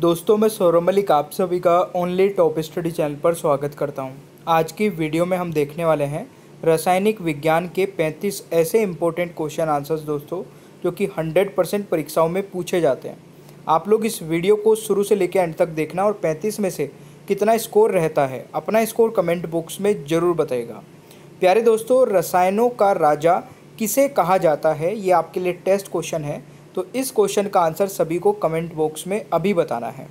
दोस्तों मैं सौरभ मलिक आप सभी का ओनली टॉप स्टडी चैनल पर स्वागत करता हूं। आज की वीडियो में हम देखने वाले हैं रासायनिक विज्ञान के 35 ऐसे इम्पोर्टेंट क्वेश्चन आंसर्स दोस्तों जो कि 100 परसेंट परीक्षाओं में पूछे जाते हैं आप लोग इस वीडियो को शुरू से लेकर एंड तक देखना और 35 में से कितना स्कोर रहता है अपना स्कोर कमेंट बॉक्स में ज़रूर बताएगा प्यारे दोस्तों रसायनों का राजा किसे कहा जाता है ये आपके लिए टेस्ट क्वेश्चन है तो इस क्वेश्चन का आंसर सभी को कमेंट बॉक्स में अभी बताना है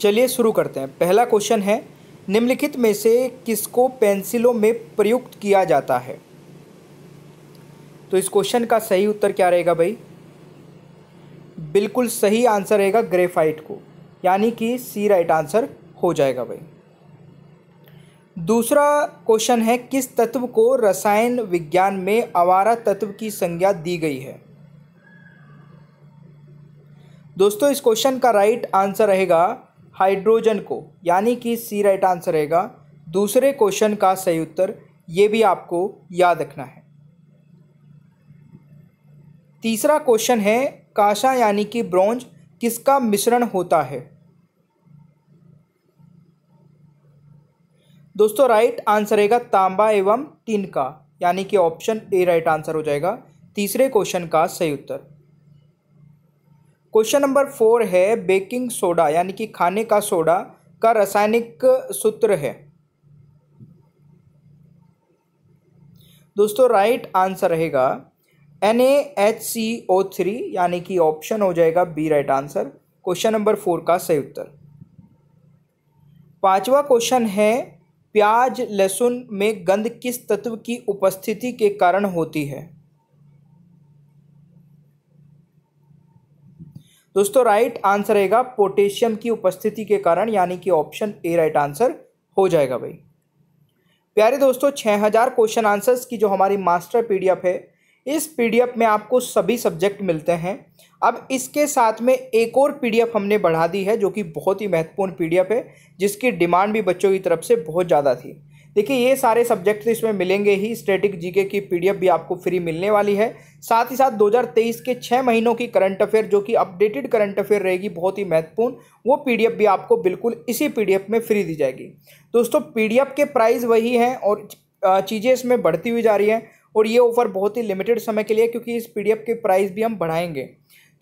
चलिए शुरू करते हैं पहला क्वेश्चन है निम्नलिखित में से किसको पेंसिलों में प्रयुक्त किया जाता है तो इस क्वेश्चन का सही उत्तर क्या रहेगा भाई बिल्कुल सही आंसर रहेगा ग्रेफाइट को यानी कि सी राइट आंसर हो जाएगा भाई दूसरा क्वेश्चन है किस तत्व को रसायन विज्ञान में आवारा तत्व की संज्ञा दी गई है दोस्तों इस क्वेश्चन का राइट आंसर रहेगा हाइड्रोजन को यानी कि सी राइट आंसर रहेगा दूसरे क्वेश्चन का सही उत्तर ये भी आपको याद रखना है तीसरा क्वेश्चन है काशा यानी कि ब्रोंज किसका मिश्रण होता है दोस्तों राइट आंसर रहेगा तांबा एवं टिन का यानी कि ऑप्शन ए राइट आंसर हो जाएगा तीसरे क्वेश्चन का सही उत्तर क्वेश्चन नंबर फोर है बेकिंग सोडा यानी कि खाने का सोडा का रासायनिक सूत्र है दोस्तों राइट आंसर रहेगा N H C O three यानी कि ऑप्शन हो जाएगा B right answer question number four का सही उत्तर पांचवा क्वेश्चन है प्याज लहसुन में गंध किस तत्व की उपस्थिति के कारण होती है दोस्तों राइट आंसर रहेगा पोटेशियम की उपस्थिति के कारण यानी कि ऑप्शन ए राइट आंसर हो जाएगा भाई प्यारे दोस्तों 6000 क्वेश्चन आंसर्स की जो हमारी मास्टर पीडीएफ है इस पीडीएफ में आपको सभी सब्जेक्ट मिलते हैं अब इसके साथ में एक और पीडीएफ हमने बढ़ा दी है जो कि बहुत ही महत्वपूर्ण पीडीएफ है जिसकी डिमांड भी बच्चों की तरफ से बहुत ज़्यादा थी देखिए ये सारे सब्जेक्ट तो इसमें मिलेंगे ही स्टेटिक जीके की पीडीएफ भी आपको फ्री मिलने वाली है साथ ही साथ 2023 के छः महीनों की करंट अफेयर जो कि अपडेटेड करंट अफेयर रहेगी बहुत ही महत्वपूर्ण वो पीडीएफ भी आपको बिल्कुल इसी पीडीएफ में फ्री दी जाएगी दोस्तों पीडीएफ के प्राइस वही हैं और चीज़ें इसमें बढ़ती हुई जा रही हैं और ये ऑफ़र बहुत ही लिमिटेड समय के लिए क्योंकि इस पी के प्राइस भी हम बढ़ाएंगे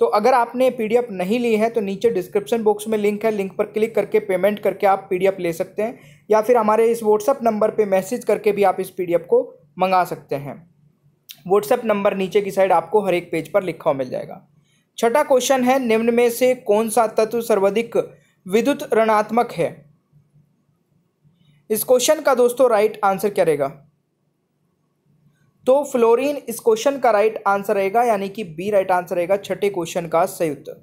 तो अगर आपने एफ नहीं ली है तो नीचे डिस्क्रिप्शन बॉक्स में लिंक है लिंक पर क्लिक करके पेमेंट करके आप एफ ले सकते हैं या फिर हमारे इस व्हाट्सअप नंबर पर मैसेज करके भी आप इस एफ को मंगा सकते हैं व्हाट्सएप नंबर नीचे की साइड आपको हर एक पेज पर लिखा हुआ मिल जाएगा छठा क्वेश्चन है निम्न में से कौन सा तत्व सर्वाधिक विद्युत ऋणात्मक है इस क्वेश्चन का दोस्तों राइट आंसर क्या रहेगा तो फ्लोरीन इस क्वेश्चन का राइट आंसर रहेगा यानी कि बी राइट आंसर रहेगा छठे क्वेश्चन का सही उत्तर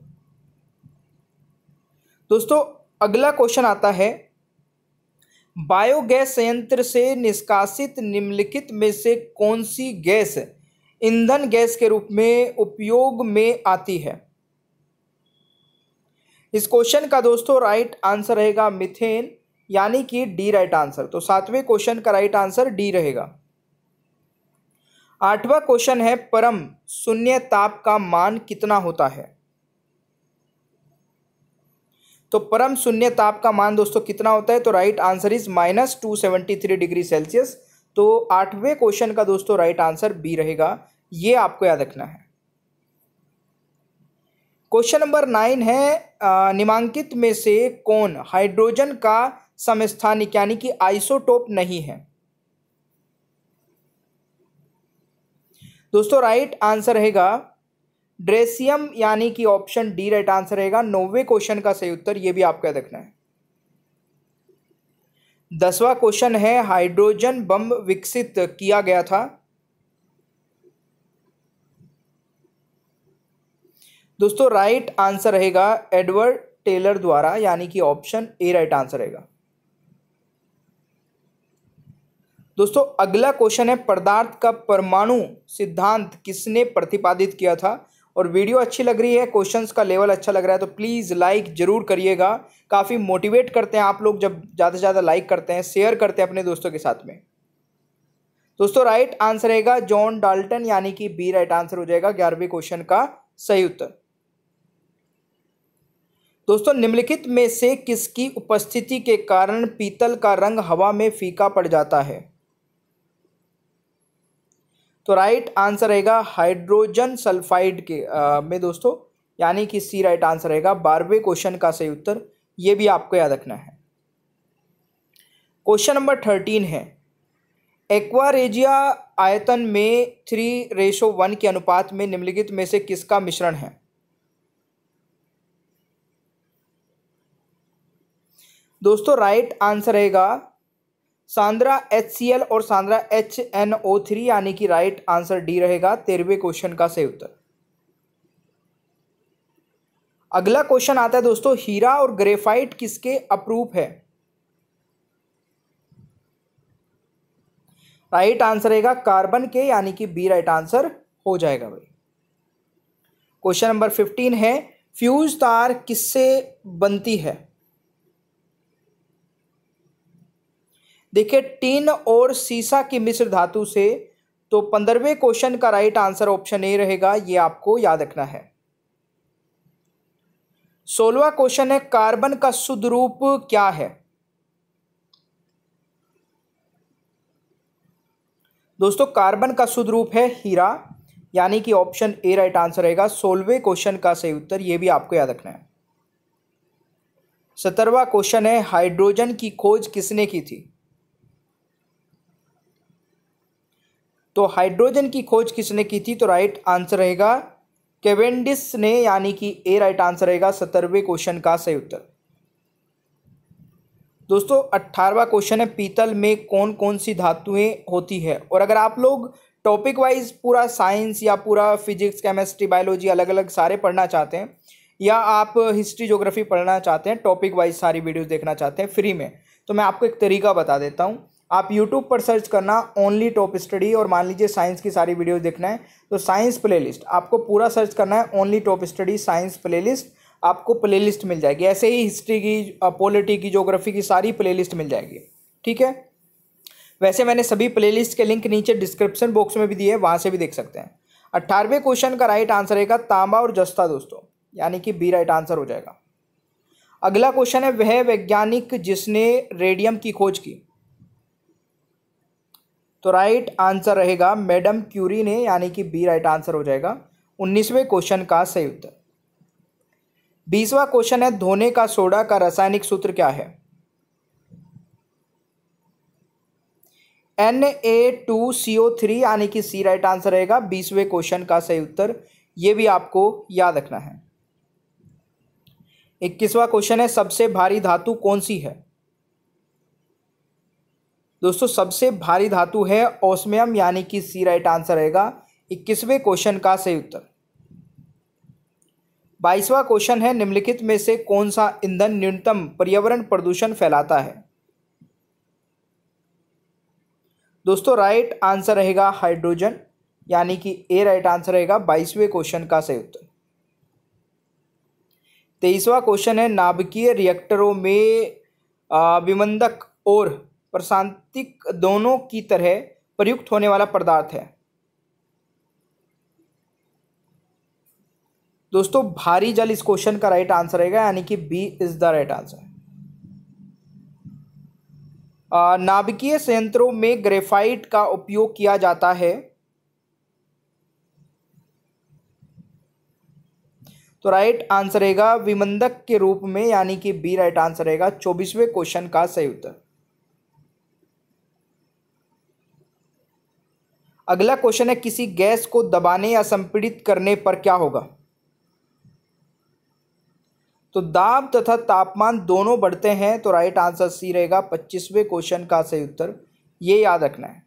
दोस्तों अगला क्वेश्चन आता है बायोगैस संयंत्र से निष्कासित निम्नलिखित में से कौन सी गैस ईंधन गैस के रूप में उपयोग में आती है इस क्वेश्चन का दोस्तों राइट आंसर रहेगा मिथेन यानी कि डी राइट आंसर तो सातवें क्वेश्चन का राइट आंसर डी रहेगा आठवां क्वेश्चन है परम शून्य ताप का मान कितना होता है तो परम शून्य ताप का मान दोस्तों कितना होता है तो right answer is minus two seventy three degree Celsius तो आठवें क्वेश्चन का दोस्तों राइट आंसर बी रहेगा ये आपको याद रखना है क्वेश्चन नंबर नाइन है निमांकित में से कौन हाइड्रोजन का समस्थानिक यानी कि आइसोटोप नहीं है दोस्तों राइट आंसर रहेगा ड्रेसियम यानी कि ऑप्शन डी राइट आंसर रहेगा नौवे क्वेश्चन का सही उत्तर ये भी आपका देखना है दसवा क्वेश्चन है हाइड्रोजन बम विकसित किया गया था दोस्तों राइट आंसर रहेगा एडवर्ड टेलर द्वारा यानी कि ऑप्शन ए राइट आंसर रहेगा दोस्तों अगला क्वेश्चन है पदार्थ का परमाणु सिद्धांत किसने प्रतिपादित किया था और वीडियो अच्छी लग रही है क्वेश्चंस का लेवल अच्छा लग रहा है तो प्लीज़ लाइक ज़रूर करिएगा काफ़ी मोटिवेट करते हैं आप लोग जब ज़्यादा से ज़्यादा लाइक करते हैं शेयर करते हैं अपने दोस्तों के साथ में दोस्तों राइट आंसर रहेगा जॉन डाल्टन यानी कि बी राइट आंसर हो जाएगा ग्यारहवें क्वेश्चन का सही उत्तर दोस्तों निम्नलिखित में से किसकी उपस्थिति के कारण पीतल का रंग हवा में फीका पड़ जाता है तो राइट आंसर रहेगा हाइड्रोजन सल्फाइड के आ, में दोस्तों यानी कि सी राइट आंसर रहेगा बारहवें क्वेश्चन का सही उत्तर ये भी आपको याद रखना है क्वेश्चन नंबर थर्टीन है एक्वारेजिया आयतन में थ्री रेशो वन के अनुपात में निम्नलिखित में से किसका मिश्रण है दोस्तों राइट आंसर रहेगा सांद्रा एच और सांद्रा एच एन ओ थ्री यानी कि राइट आंसर डी रहेगा तेरहवें क्वेश्चन का सही उत्तर अगला क्वेश्चन आता है दोस्तों हीरा और ग्रेफाइट किसके अप्रूप है राइट आंसर रहेगा कार्बन के यानी कि बी राइट आंसर हो जाएगा भाई क्वेश्चन नंबर फिफ्टीन है फ्यूज तार किससे बनती है देखिए टिन और सीसा की मिश्र धातु से तो पंद्रहवें क्वेश्चन का राइट आंसर ऑप्शन ए रहेगा ये आपको याद रखना है सोलवा क्वेश्चन है कार्बन का शुद्ध रूप क्या है दोस्तों कार्बन का शुद्ध रूप है हीरा यानी कि ऑप्शन ए राइट आंसर रहेगा सोलवे क्वेश्चन का सही उत्तर यह भी आपको याद रखना है सत्रहवा क्वेश्चन है हाइड्रोजन की खोज किसने की थी तो हाइड्रोजन की खोज किसने की थी तो राइट आंसर रहेगा केवेंडिस ने यानी कि ए राइट आंसर रहेगा सत्तरवें क्वेश्चन का सही उत्तर दोस्तों अट्ठारवा क्वेश्चन है पीतल में कौन कौन सी धातुएं होती है और अगर आप लोग टॉपिक वाइज पूरा साइंस या पूरा फिजिक्स केमिस्ट्री बायोलॉजी अलग अलग सारे पढ़ना चाहते हैं या आप हिस्ट्री जोग्राफी पढ़ना चाहते हैं टॉपिक वाइज सारी वीडियोस देखना चाहते हैं फ्री में तो मैं आपको एक तरीका बता देता हूँ आप यूट्यूब पर सर्च करना ओनली टॉप स्टडी और मान लीजिए साइंस की सारी वीडियो देखना है तो साइंस प्लेलिस्ट आपको पूरा सर्च करना है only top study science playlist आपको प्लेलिस्ट मिल जाएगी ऐसे ही हिस्ट्री की पॉलिटी की जोग्राफी की सारी प्लेलिस्ट मिल जाएगी ठीक है वैसे मैंने सभी प्लेलिस्ट के लिंक नीचे डिस्क्रिप्शन बॉक्स में भी दिए वहाँ से भी देख सकते हैं अट्ठारहवें क्वेश्चन का राइट आंसर रहेगा तांबा और जस्ता दोस्तों यानी कि बी राइट आंसर हो जाएगा अगला क्वेश्चन है वह वैज्ञानिक जिसने रेडियम की खोज की तो राइट आंसर रहेगा मैडम क्यूरी ने यानी कि बी राइट आंसर हो जाएगा उन्नीसवें क्वेश्चन का सही उत्तर बीसवा क्वेश्चन है धोने का सोडा का रासायनिक सूत्र क्या है N A two C O three यानी कि सी राइट आंसर रहेगा बीसवें क्वेश्चन का सही उत्तर ये भी आपको याद रखना है इक्कीसवा क्वेश्चन है सबसे भारी धातु कौन सी है दोस्तों सबसे भारी धातु है ओस्मियम यानी कि सी राइट आंसर रहेगा इक्कीसवें क्वेश्चन का सही उत्तर बाईसवा क्वेश्चन है निम्नलिखित में से कौन सा ईंधन न्यूनतम पर्यावरण प्रदूषण फैलाता है दोस्तों राइट आंसर रहेगा हाइड्रोजन यानी कि ए राइट आंसर रहेगा बाईसवें क्वेश्चन का सही उत्तर तेईसवा क्वेश्चन है नाभिकीय रिएक्टरों में विमंदक और प्रशांतिक दोनों की तरह प्रयुक्त होने वाला पदार्थ है दोस्तों भारी जल इस क्वेश्चन का राइट आंसर रहेगा यानी कि B is the right answer नाभिकीय संयंत्रों में ग्रेफाइट का उपयोग किया जाता है तो राइट आंसर रहेगा विमंदक के रूप में यानी कि बी राइट आंसर रहेगा चौबीसवें क्वेश्चन का सही उत्तर अगला क्वेश्चन है किसी गैस को दबाने या संपीड़ित करने पर क्या होगा तो दाब तथा तापमान दोनों बढ़ते हैं तो राइट आंसर सी रहेगा पच्चीसवें क्वेश्चन का सही उत्तर ये याद रखना है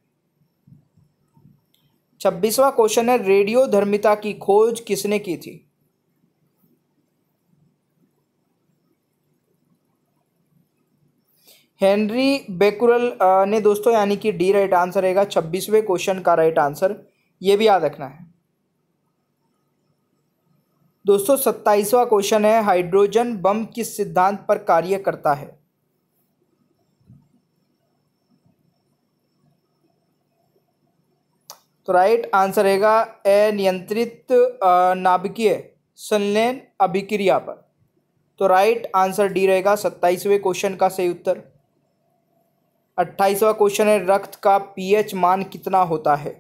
छब्बीसवा क्वेश्चन है रेडियो धर्मिता की खोज किसने की थी हेनरी बेकुरल ने दोस्तों यानी कि डी राइट आंसर रहेगा छब्बीसवें क्वेश्चन का राइट आंसर ये भी याद रखना है दोस्तों सत्ताईसवा क्वेश्चन है हाइड्रोजन बम किस सिद्धांत पर कार्य करता है तो राइट आंसर रहेगा ए नियंत्रित नाभिकीय संलयन अभिक्रिया पर तो राइट आंसर डी रहेगा सत्ताईसवें क्वेश्चन का सही उत्तर अट्ठाईसवा क्वेश्चन है रक्त का पीएच मान कितना होता है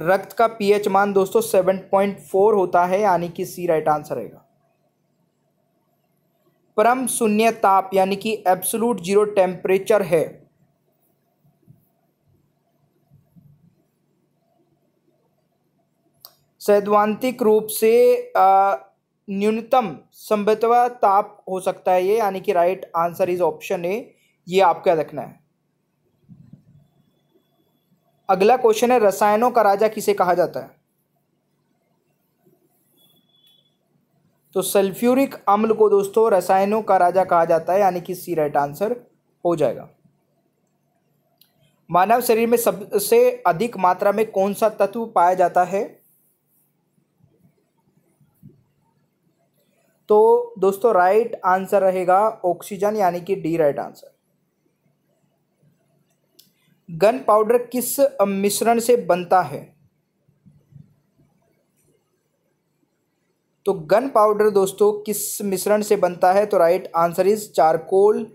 रक्त का पीएच मान दोस्तों सेवन पॉइंट फोर होता है यानी कि सी राइट आंसर रहेगा परम शून्य ताप यानी कि एब्सोलूट जीरो टेम्परेचर है सैद्वांतिक रूप से आ, न्यूनतम संभवतः ताप हो सकता है ये यानी कि right answer is option A ये आपको याद रखना है अगला क्वेश्चन है रसायनों का राजा किसे कहा जाता है तो सल्फ्यूरिक अम्ल को दोस्तों रसायनों का राजा कहा जाता है यानी कि सी राइट आंसर हो जाएगा मानव शरीर में सबसे अधिक मात्रा में कौन सा तत्व पाया जाता है तो दोस्तों राइट आंसर रहेगा ऑक्सीजन यानी कि D right answer gunpowder किस मिश्रण से बनता है तो गन पाउडर दोस्तों किस मिश्रण से बनता है तो right answer is charcoal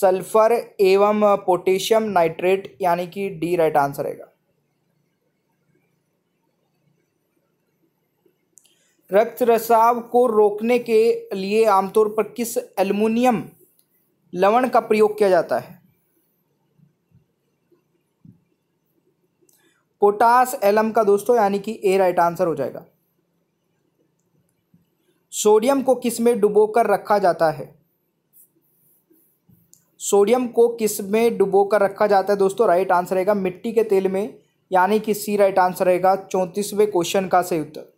sulphur एवं पोटेशियम नाइट्रेट यानी कि डी राइट आंसर रहेगा रक्त रसाव को रोकने के लिए आमतौर पर किस एल्युमिनियम लवण का प्रयोग किया जाता है पोटास एलम का दोस्तों यानी कि ए राइट आंसर हो जाएगा सोडियम को किस में डुबोकर रखा जाता है सोडियम को किस में डुबोकर रखा जाता है दोस्तों राइट आंसर रहेगा मिट्टी के तेल में यानी कि सी राइट आंसर रहेगा चौंतीसवें क्वेश्चन का सही उत्तर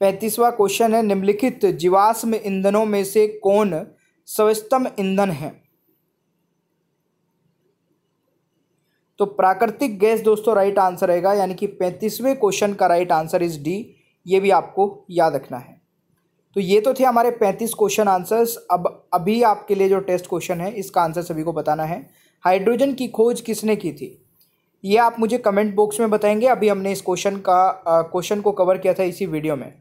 पैंतीसवा क्वेश्चन है निम्नलिखित जीवाश्म ईंधनों में से कौन सविस्तम ईंधन है तो प्राकृतिक गैस दोस्तों राइट आंसर रहेगा यानी कि पैंतीसवें क्वेश्चन का राइट आंसर इज डी ये भी आपको याद रखना है तो ये तो थे हमारे पैंतीस क्वेश्चन आंसर्स अब अभी आपके लिए जो टेस्ट क्वेश्चन है इसका आंसर सभी को बताना है हाइड्रोजन की खोज किसने की थी ये आप मुझे कमेंट बॉक्स में बताएंगे अभी हमने इस क्वेश्चन का क्वेश्चन को कवर किया था इसी वीडियो में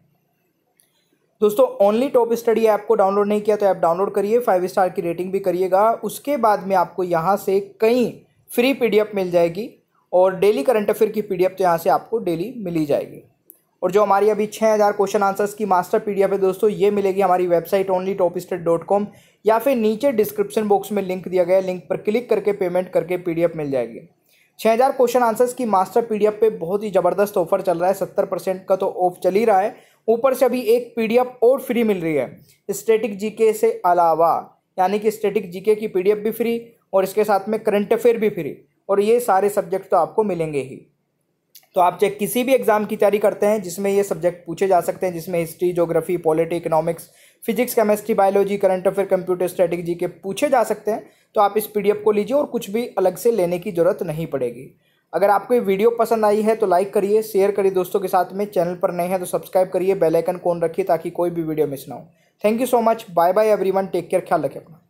दोस्तों ओनली टॉप स्टडी ऐप को डाउनलोड नहीं किया तो ऐप डाउनलोड करिए फाइव स्टार की रेटिंग भी करिएगा उसके बाद में आपको यहाँ से कई फ्री पीडीएफ मिल जाएगी और डेली करंट अफेयर की पीडीएफ तो यहाँ से आपको डेली मिली जाएगी और जो हमारी अभी छः हज़ार क्वेश्चन आंसर्स की मास्टर पीडीएफ है दोस्तों ये मिलेगी हमारी website only top state dot com या फिर नीचे डिस्क्रिप्शन बॉक्स में लिंक दिया गया लिंक पर क्लिक करके पेमेंट करके पी मिल जाएगी छः हज़ार क्वेश्चन आंसर्स की मास्टर पी पे बहुत ही ज़बरदस्त ऑफर चल रहा है सत्तर परसेंट का तो ऑफ चल ही रहा है ऊपर से अभी एक पीडीएफ और फ्री मिल रही है स्टेटिक जीके से अलावा यानी कि स्टेटिक जीके की पीडीएफ भी फ्री और इसके साथ में करंट अफेयर भी फ्री और ये सारे सब्जेक्ट तो आपको मिलेंगे ही तो आप चाहे किसी भी एग्ज़ाम की तैयारी करते हैं जिसमें ये सब्जेक्ट पूछे जा सकते हैं जिसमें history geography polity economics physics chemistry biology current affair computer strategy के पूछे जा सकते हैं तो आप इस पीडीएफ को लीजिए और कुछ भी अलग से लेने की ज़रूरत नहीं पड़ेगी अगर आपको ये वीडियो पसंद आई है तो लाइक करिए शेयर करिए दोस्तों के साथ में चैनल पर नए हैं तो सब्सक्राइब करिए बेल आइकन कौन रखिए ताकि कोई भी वीडियो मिस ना हो thank you so much bye bye everyone take care ख्याल रखें अपना